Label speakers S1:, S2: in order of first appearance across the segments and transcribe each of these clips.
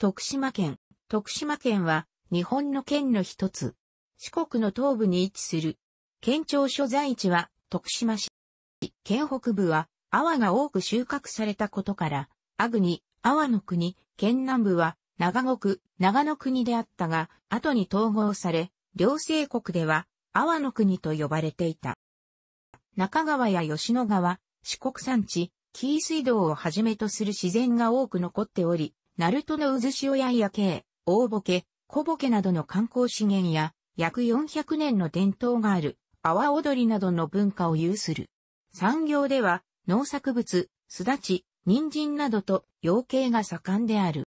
S1: 徳島県。徳島県は日本の県の一つ。四国の東部に位置する。県庁所在地は徳島市。県北部は阿波が多く収穫されたことから、阿国、阿波の国、県南部は長野区、長野国であったが、後に統合され、両政国では阿波の国と呼ばれていた。中川や吉野川、四国山地、紀伊水道をはじめとする自然が多く残っており、ナルトの渦潮や夜景、大ボケ、小ボケなどの観光資源や、約400年の伝統がある、阿波踊りなどの文化を有する。産業では、農作物、すだち、人参などと養鶏が盛んである。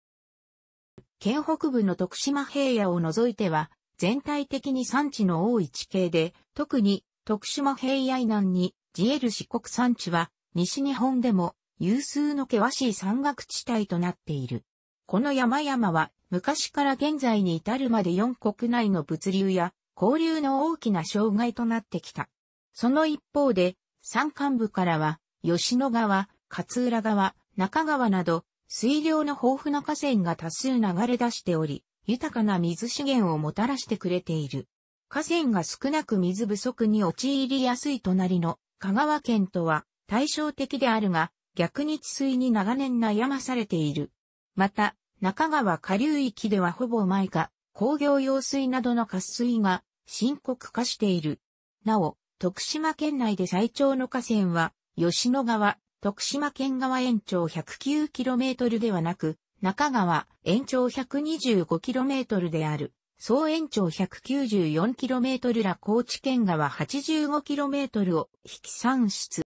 S1: 県北部の徳島平野を除いては、全体的に産地の多い地形で、特に徳島平野以南にジエル四国産地は、西日本でも有数の険しい山岳地帯となっている。この山々は昔から現在に至るまで4国内の物流や交流の大きな障害となってきた。その一方で、山間部からは、吉野川、勝浦川、中川など、水量の豊富な河川が多数流れ出しており、豊かな水資源をもたらしてくれている。河川が少なく水不足に陥りやすい隣の香川県とは対照的であるが、逆に治水に長年悩まされている。また、中川下流域ではほぼ毎か工業用水などの渇水が深刻化している。なお、徳島県内で最長の河川は、吉野川、徳島県側延長 109km ではなく、中川延長 125km である。総延長 194km ら高知県側 85km を引き算出。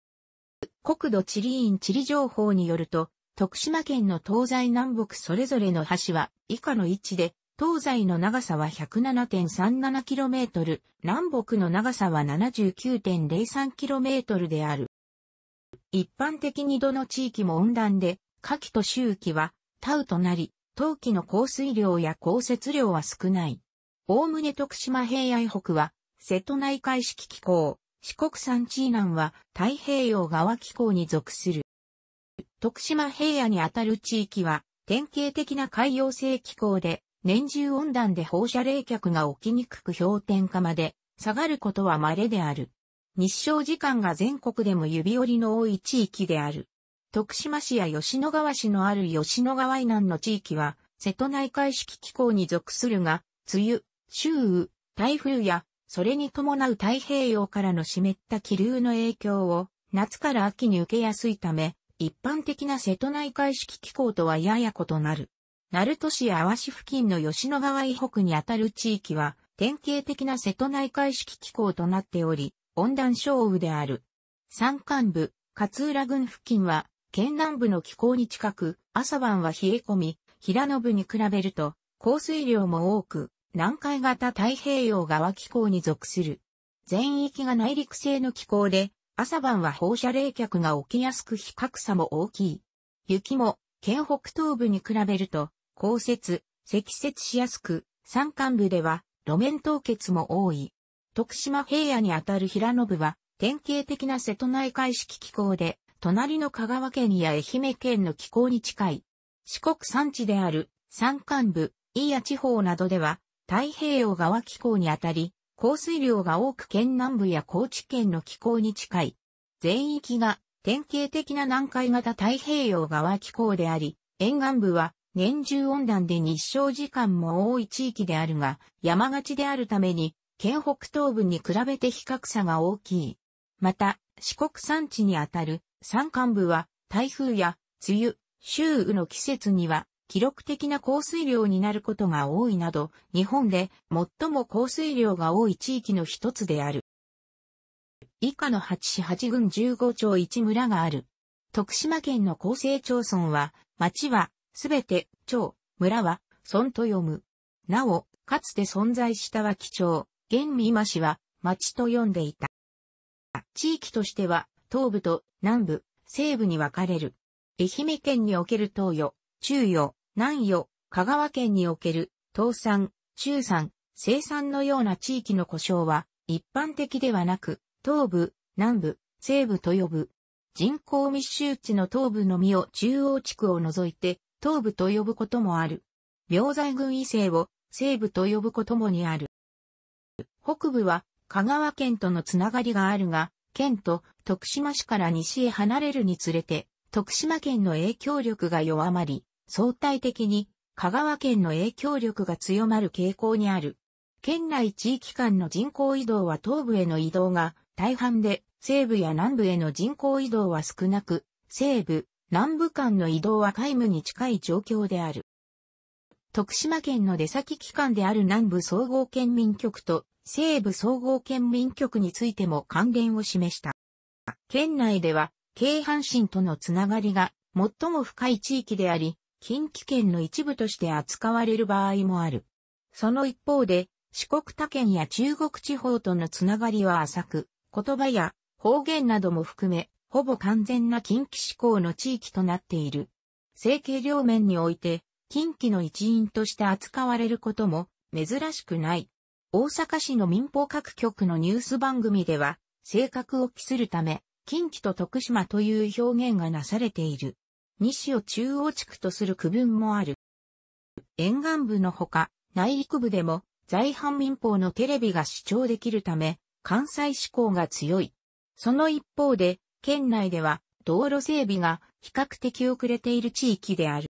S1: 国土地理院地理情報によると、徳島県の東西南北それぞれの橋は以下の位置で、東西の長さは 107.37km、南北の長さは 79.03km である。一般的にどの地域も温暖で、夏季と周期は、タウとなり、冬季の降水量や降雪量は少ない。おおむね徳島平野北は、瀬戸内海式気候、四国山地南は太平洋側気候に属する。徳島平野にあたる地域は、典型的な海洋性気候で、年中温暖で放射冷却が起きにくく氷点下まで下がることは稀である。日照時間が全国でも指折りの多い地域である。徳島市や吉野川市のある吉野川以南の地域は、瀬戸内海式気候に属するが、梅雨、周雨、台風や、それに伴う太平洋からの湿った気流の影響を、夏から秋に受けやすいため、一般的な瀬戸内海式気候とはやや異なる。鳴門市や淡市付近の吉野川以北にあたる地域は、典型的な瀬戸内海式気候となっており、温暖小雨である。山間部、勝浦郡付近は、県南部の気候に近く、朝晩は冷え込み、平野部に比べると、降水量も多く、南海型太平洋側気候に属する。全域が内陸性の気候で、朝晩は放射冷却が起きやすく比較差も大きい。雪も、県北東部に比べると、降雪、積雪しやすく、山間部では、路面凍結も多い。徳島平野にあたる平野部は、典型的な瀬戸内海式気候で、隣の香川県や愛媛県の気候に近い。四国山地である山間部、伊谷地方などでは、太平洋側気候にあたり、降水量が多く県南部や高知県の気候に近い。全域が典型的な南海型太平洋側気候であり、沿岸部は年中温暖で日照時間も多い地域であるが、山勝ちであるために、県北東部に比べて比較差が大きい。また、四国山地にあたる山間部は台風や梅雨、周雨の季節には記録的な降水量になることが多いなど、日本で最も降水量が多い地域の一つである。以下の8市8郡15町1村がある。徳島県の厚生町村は、町は、すべて、町、村は、村と読む。なお、かつて存在した脇町、現美馬市は、町と読んでいた。地域としては、東部と南部、西部に分かれる。愛媛県における東予、中予、南予、香川県における、東産、中産、生産のような地域の故障は、一般的ではなく、東部、南部、西部と呼ぶ。人口密集地の東部のみを中央地区を除いて、東部と呼ぶこともある。病在群異性を西部と呼ぶこともにある。北部は香川県とのつながりがあるが、県と徳島市から西へ離れるにつれて、徳島県の影響力が弱まり、相対的に香川県の影響力が強まる傾向にある。県内地域間の人口移動は東部への移動が大半で、西部や南部への人口移動は少なく、西部、南部間の移動は皆無に近い状況である。徳島県の出先機関である南部総合県民局と西部総合県民局についても関連を示した。県内では、京阪神とのつながりが最も深い地域であり、近畿圏の一部として扱われる場合もある。その一方で、四国他県や中国地方とのつながりは浅く、言葉や方言なども含め、ほぼ完全な近畿志向の地域となっている。政経両面において、近畿の一員として扱われることも珍しくない。大阪市の民放各局のニュース番組では、性格を期するため、近畿と徳島という表現がなされている。西を中央地区とする区分もある。沿岸部のほか、内陸部でも、在阪民放のテレビが視聴できるため、関西志向が強い。その一方で、県内では、道路整備が比較的遅れている地域である。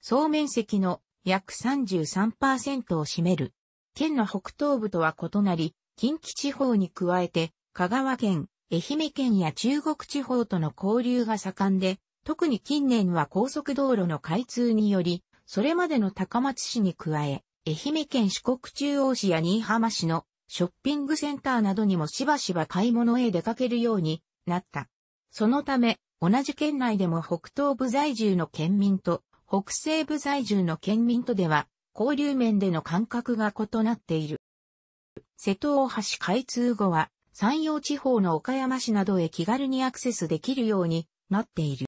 S1: 総面積の約33%を占める。県の北東部とは異なり、近畿地方に加えて、香川県、愛媛県や中国地方との交流が盛んで、特に近年は高速道路の開通により、それまでの高松市に加え、愛媛県四国中央市や新居浜市のショッピングセンターなどにもしばしば買い物へ出かけるようになった。そのため、同じ県内でも北東部在住の県民と北西部在住の県民とでは、交流面での感覚が異なっている。瀬戸大橋開通後は、山陽地方の岡山市などへ気軽にアクセスできるようになっている。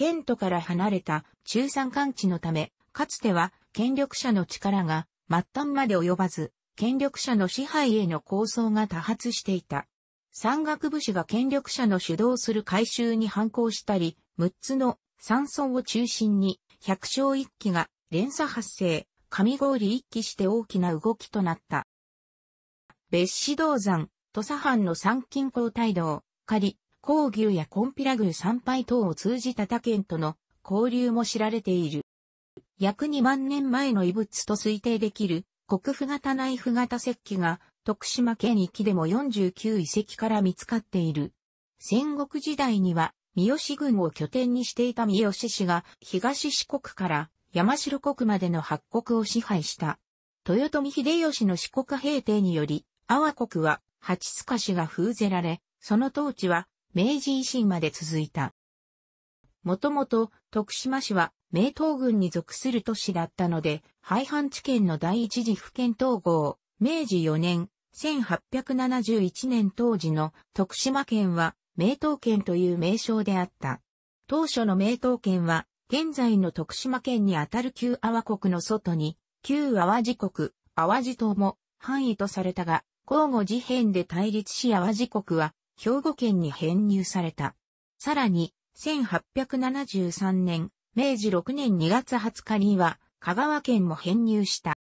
S1: 県都から離れた中山間地のため、かつては権力者の力が末端まで及ばず、権力者の支配への構想が多発していた。山岳武士が権力者の主導する改修に反抗したり、6つの山村を中心に百姓一揆が連鎖発生、上郡一揆して大きな動きとなった。別子道山、土佐藩の参勤交代道、仮、高牛やコンピラ牛参拝等を通じた他県との交流も知られている。約2万年前の遺物と推定できる国府型内府型石器が徳島県域でも49遺跡から見つかっている。戦国時代には三好軍を拠点にしていた三好氏が東四国から山城国までの八国を支配した。豊臣秀吉の四国平定により、阿波国は八塚氏が封ぜられ、その当地は明治維新まで続いた。もともと徳島市は明東軍に属する都市だったので、廃藩置県の第一次府県統合、明治4年、1871年当時の徳島県は明東県という名称であった。当初の明東県は、現在の徳島県にあたる旧阿波国の外に、旧淡路国、淡路島も範囲とされたが、交互事変で対立し淡路国は兵庫県に編入された。さらに、1873年、明治6年2月20日には、香川県も編入した。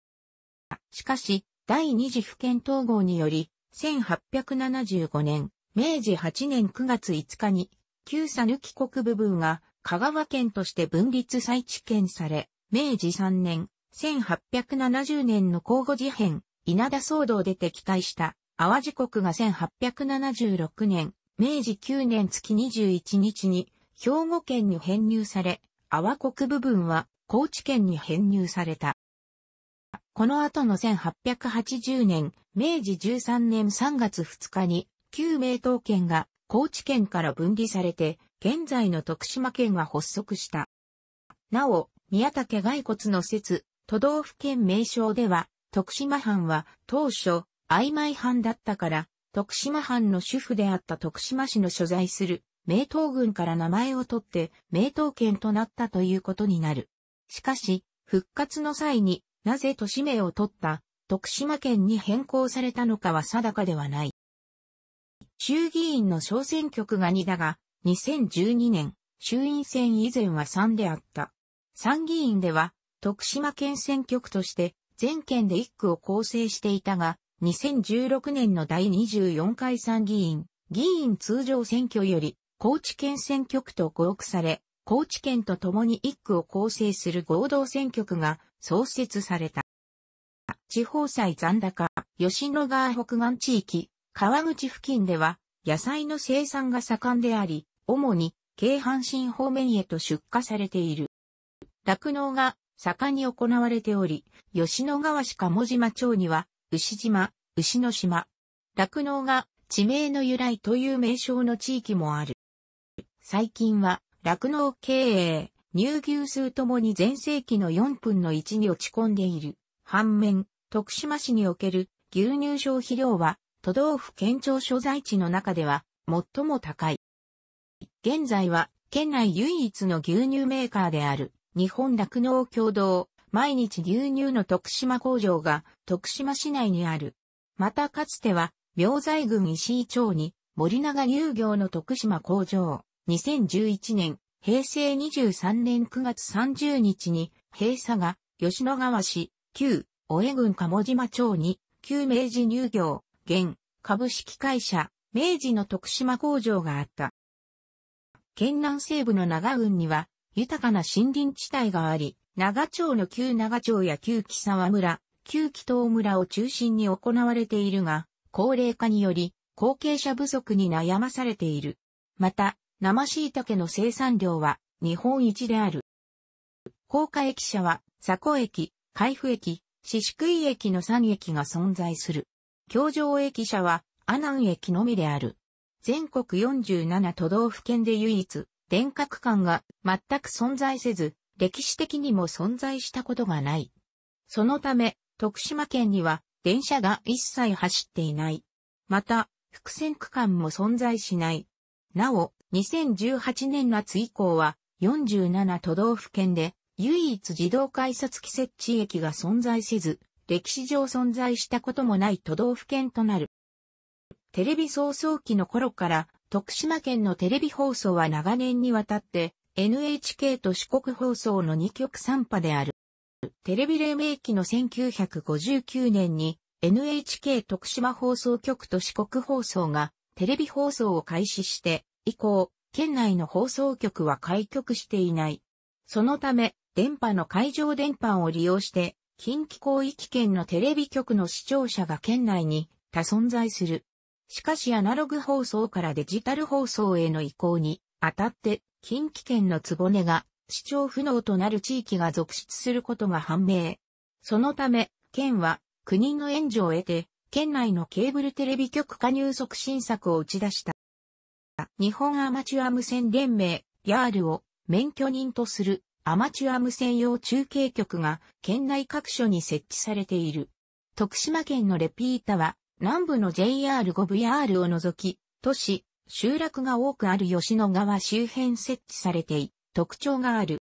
S1: しかし、第二次府県統合により、1875年、明治8年9月5日に、旧佐抜国部分が香川県として分立再知県され、明治3年、1870年の交互事変、稲田騒動で敵対した淡路国が1876年、明治9年月21日に兵庫県に編入され、淡国部分は高知県に編入された。この後の1880年、明治13年3月2日に、旧名東県が高知県から分離されて、現在の徳島県が発足した。なお、宮武骸骨の説、都道府県名称では、徳島藩は当初、曖昧藩だったから、徳島藩の主婦であった徳島市の所在する名東軍から名前を取って名東県となったということになる。しかし、復活の際になぜ都市名を取った徳島県に変更されたのかは定かではない。衆議院の小選挙区が2だが、2012年、衆院選以前は3であった。参議院では、徳島県選挙区として、全県で1区を構成していたが、2016年の第24回参議院、議員通常選挙より、高知県選挙区と合区され、高知県と共に一区を構成する合同選挙区が創設された。地方祭残高、吉野川北岸地域、川口付近では、野菜の生産が盛んであり、主に、京阪神方面へと出荷されている。酪農が盛んに行われており、吉野川市鴨島町には牛島、牛の島。酪農が地名の由来という名称の地域もある。最近は、酪農経営、乳牛数ともに前世紀の4分の1に落ち込んでいる。反面、徳島市における牛乳消費量は、都道府県庁所在地の中では最も高い。現在は県内唯一の牛乳メーカーである日本酪農協同毎日牛乳の徳島工場が徳島市内にある。またかつては、明財郡石井町に森永乳業の徳島工場、2011年、平成23年9月30日に、閉鎖が吉野川市、旧、小江郡鴨島町に、旧明治乳業、現、株式会社、明治の徳島工場があった。県南西部の長郡には、豊かな森林地帯があり、長町の旧長町や旧木沢村、旧木東村を中心に行われているが、高齢化により、後継者不足に悩まされている。また、生椎茸の生産量は日本一である。高架駅舎は、佐古駅、海府駅、四宿井駅の3駅が存在する。京城駅舎は、阿南駅のみである。全国47都道府県で唯一、電化区間が全く存在せず、歴史的にも存在したことがない。そのため、徳島県には電車が一切走っていない。また、伏線区間も存在しない。なお、2018年夏以降は47都道府県で唯一自動改札機設置駅が存在せず、歴史上存在したこともない都道府県となる。テレビ早々期の頃から徳島県のテレビ放送は長年にわたって NHK と四国放送の2局3波である。テレビ黎明期の1959年に NHK 徳島放送局と四国放送がテレビ放送を開始して以降、県内の放送局は開局していない。そのため、電波の海上電波を利用して、近畿広域圏のテレビ局の視聴者が県内に多存在する。しかしアナログ放送からデジタル放送への移行にあたって近畿圏のつぼねが、市長不能となる地域が続出することが判明。そのため、県は、国の援助を得て、県内のケーブルテレビ局加入促進策を打ち出した。日本アマチュア無線連盟、ヤールを免許人とするアマチュア無線用中継局が県内各所に設置されている。徳島県のレピータは南部の JR5VR を除き、都市、集落が多くある吉野川周辺設置されてい、特徴がある。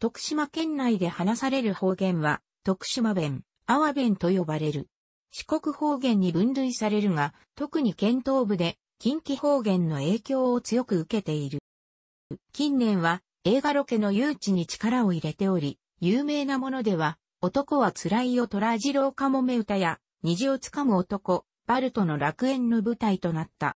S1: 徳島県内で話される方言は、徳島弁、阿波弁と呼ばれる。四国方言に分類されるが、特に県東部で近畿方言の影響を強く受けている。近年は映画ロケの誘致に力を入れており、有名なものでは、男は辛いよ虎次郎かもめ歌や、虹をつかむ男、バルトの楽園の舞台となった。